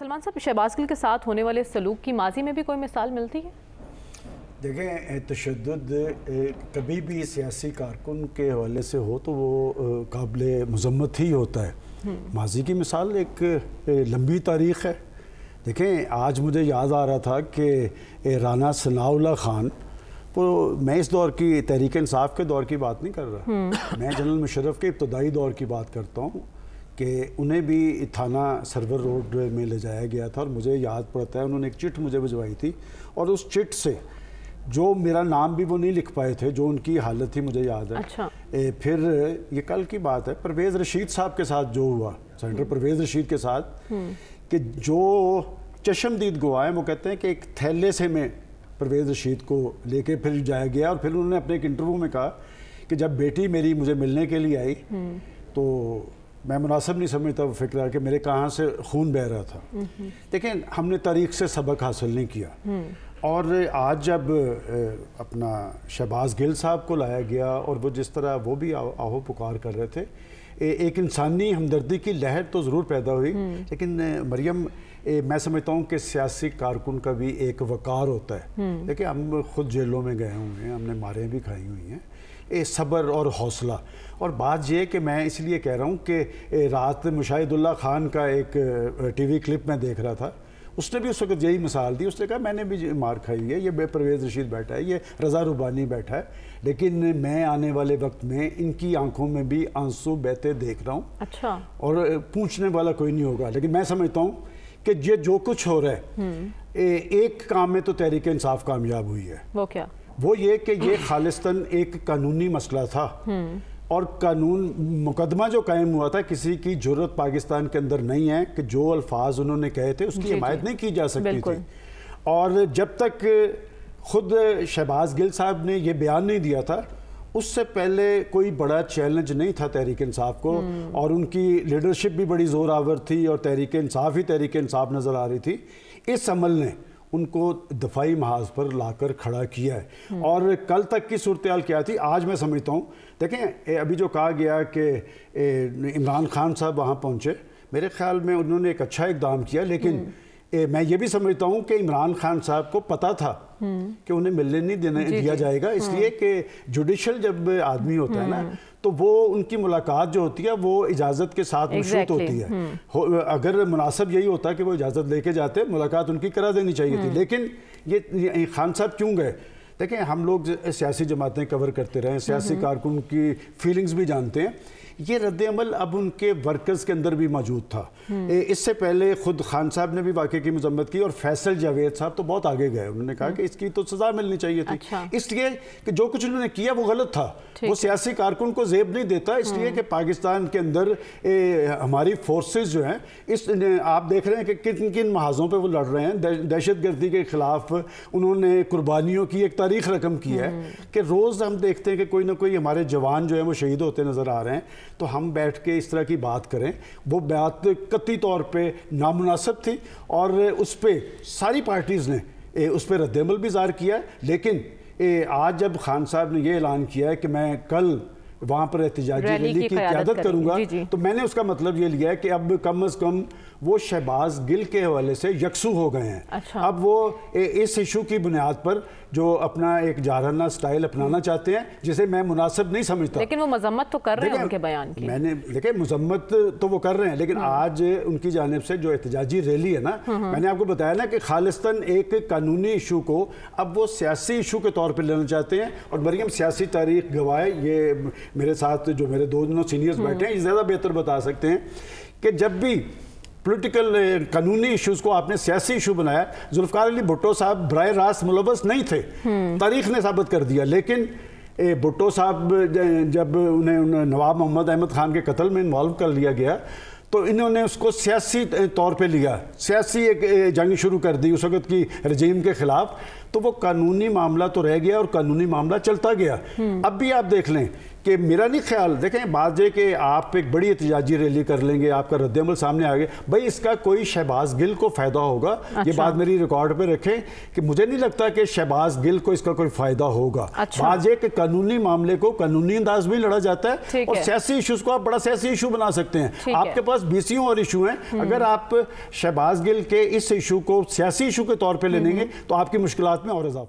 सलमान साहब शहबाज गिल के साथ होने वाले सलूक की माजी में भी कोई मिसाल मिलती है देखें तशद कभी भी सियासी कारकुन के हवाले से हो तो वो काबिल मजम्मत ही होता है हम्म। माजी की मिसाल एक लंबी तारीख है देखें आज मुझे याद आ रहा था कि राना सनाउल्ला ख़ान तो मैं इस दौर की तहरीक इंसाफ के दौर की बात नहीं कर रहा हम्म। मैं जनरल मुशरफ के इब्तदाई दौर की बात करता हूँ कि उन्हें भी थाना सरवर रोड में ले जाया गया था और मुझे याद पड़ता है उन्होंने एक चिट मुझे भिजवाई थी और उस चिट से जो मेरा नाम भी वो नहीं लिख पाए थे जो उनकी हालत थी मुझे याद है अच्छा। ए, फिर ये कल की बात है परवेज़ रशीद साहब के साथ जो हुआ सेंटर हम्म। परवेज़ रशीद के साथ हम्म। कि जो चशमदीद गवाह है वो कहते हैं कि एक थैले से मैं परवेज़ रशीद को लेके फिर जाया गया और फिर उन्होंने अपने एक इंटरव्यू में कहा कि जब बेटी मेरी मुझे मिलने के लिए आई हम्म। तो मैं मुनासिब नहीं समझता वो फ़िक्र कि मेरे कहाँ से खून बह रहा था लेकिन हमने तारीख से सबक हासिल नहीं किया और आज जब अपना शहबाज गिल साहब को लाया गया और वो जिस तरह वो भी आहो पुकार कर रहे थे ए, एक इंसानी हमदर्दी की लहर तो ज़रूर पैदा हुई लेकिन मरियम ए, मैं समझता हूँ कि सियासी कारकुन का भी एक वकार होता है हम्म। देखिए हम खुद जेलों में गए हुए हैं हमने मारें भी खाई हुई हैं ए, सब्र और हौसला और बात यह कि मैं इसलिए कह रहा हूँ कि रात मुशाहिदुल्ला खान का एक टीवी क्लिप मैं देख रहा था उसने भी उस वक्त यही मिसाल दी उसने कहा मैंने भी मार खाई है ये बेप्रवेज रशीद बैठा है ये रज़ा रुबानी बैठा है लेकिन मैं आने वाले वक्त में इनकी आंखों में भी आंसू बहते देख रहा हूँ अच्छा और पूछने वाला कोई नहीं होगा लेकिन मैं समझता हूँ कि ये जो कुछ हो रहा है हम्म। ए, एक काम में तो तहरीक इंसाफ कामयाब हुई है वो क्या वो ये कि ये खालिस्तन एक कानूनी मसला था हम्म। और कानून मुकदमा जो कायम हुआ था किसी की जरूरत पाकिस्तान के अंदर नहीं है कि जो अल्फाज उन्होंने कहे थे उसकी हिमायत नहीं की जा सकती थी और जब तक खुद शहबाज गिल साहब ने यह बयान नहीं दिया था उससे पहले कोई बड़ा चैलेंज नहीं था तहरीक इंसाफ को हम्म। और उनकी लीडरशिप भी बड़ी जोर आवर थी और तहरीक इंसाफ ही तहरीक इंसाफ नज़र आ रही थी इस अमल ने उनको दफाई महाज पर लाकर खड़ा किया है और कल तक की सूरत क्या थी आज मैं समझता हूँ देखें अभी जो कहा गया कि इमरान खान साहब वहाँ पहुँचे मेरे ख्याल में उन्होंने एक अच्छा इकदाम किया लेकिन हम्म। ए, मैं ये भी समझता हूँ कि इमरान खान साहब को पता था कि उन्हें मिलने नहीं देने दिया जाएगा इसलिए हाँ। कि जुडिशल जब आदमी होता है ना हम्म। तो वो उनकी मुलाकात जो होती है वो इजाज़त के साथ मशरूत होती है हम्म। हो, अगर मुनासब यही होता कि वो इजाज़त लेके जाते मुलाकात उनकी करा देनी चाहिए थी हम्म। लेकिन ये खान साहब क्यों गए देखें हम लोग सियासी जमातें कवर करते रहे सियासी कारकुन की फीलिंग्स भी जानते हैं ये रद्दमल अब उनके वर्कर्स के अंदर भी मौजूद था हम्म। इससे पहले खुद खान साहब ने भी वाक्य की मजम्मत की और फैसल जावेद साहब तो बहुत आगे गए उन्होंने कहा हम्म। कि इसकी तो सज़ा मिलनी चाहिए थी अच्छा। इसलिए कि जो कुछ उन्होंने किया वो गलत था वो सियासी कारकुन को जेब नहीं देता इसलिए हम्म। कि पाकिस्तान के अंदर ए, हमारी फोर्सेज जो हैं इस आप देख रहे हैं कि किन किन महाजों पर वो लड़ रहे हैं दहशत गर्दी के ख़िलाफ़ उन्होंने कुर्बानियों की एक तारीख रकम की है कि रोज़ हम देखते हैं कि कोई ना कोई हमारे जवान जो है वो शहीद होते नज़र आ रहे हैं तो हम बैठ के इस तरह की बात करें वो बात कती तौर पे नामनासिब थी और उस पर सारी पार्टीज़ ने ए, उस पर रद्दमल भी ज़ाहिर किया है लेकिन ए, आज जब खान साहब ने ये ऐलान किया है कि मैं कल वहाँ पर एहतजाजी रैली की क्यादत करूँगा तो मैंने उसका मतलब ये लिया है कि अब कम अज़ कम वो शहबाज गिल के हवाले से यकसू हो गए हैं अच्छा। अब वो इस इशू की बुनियाद पर जो अपना एक जाराना स्टाइल अपनाना हम्म। चाहते हैं जिसे मैं मुनासिब नहीं समझता लेकिन वो मजम्मत तो कर रहे हैं उनके बयान की मैंने देखिए मजम्मत तो वो कर रहे हैं लेकिन हम्म। आज उनकी जानब से जो एहतजाजी रैली है ना हम्म, मैंने आपको बताया ना कि खालिस्तान एक कानूनी इशू को अब वो सियासी इशू के तौर पर लेना चाहते हैं और मरियम सियासी तारीख गवाए ये मेरे साथ जो मेरे दो दोनों सीनियर्स हम्म। बैठे हैं ज़्यादा बेहतर बता सकते हैं कि जब भी पॉलिटिकल कानूनी इश्यूज को आपने सियासी इशू बनाया जुल्फकार अली भुट्टो साहब बर रास्त मुलवस नहीं थे हम्म। तारीख ने साबित कर दिया लेकिन भुट्टो साहब जब उन्हें नवाब मोहम्मद अहमद खान के कत्ल में इन्वॉल्व कर लिया गया तो इन्होंने उसको सियासी तौर पे लिया सियासी एक जंग शुरू कर दी उस वक्त की रजीम के ख़िलाफ़ तो वो कानूनी मामला तो रह गया और कानूनी मामला चलता गया अब भी आप देख लें कि मेरा नहीं ख्याल देखें बात यह कि आप एक बड़ी एहतजाजी रैली कर लेंगे आपका रद्दमल सामने आ गया भाई इसका कोई शहबाज गिल को फ़ायदा होगा अच्छा। ये बात मेरी रिकॉर्ड पे रखें कि मुझे नहीं लगता कि शहबाज गिल को इसका कोई फ़ायदा होगा अच्छा। बात यह कि कानूनी मामले को कानूनी अंदाज में लड़ा जाता है और सियासी इशूज़ को आप बड़ा सियासी इशू बना सकते हैं आपके पास बीसियों और इशू हैं हम्म। अगर आप शहबाज गिल के इस इशू को सियासी इशू के तौर पर ले लेंगे हम्म। तो आपकी मुश्किल yatmıyor o Rıza Fal.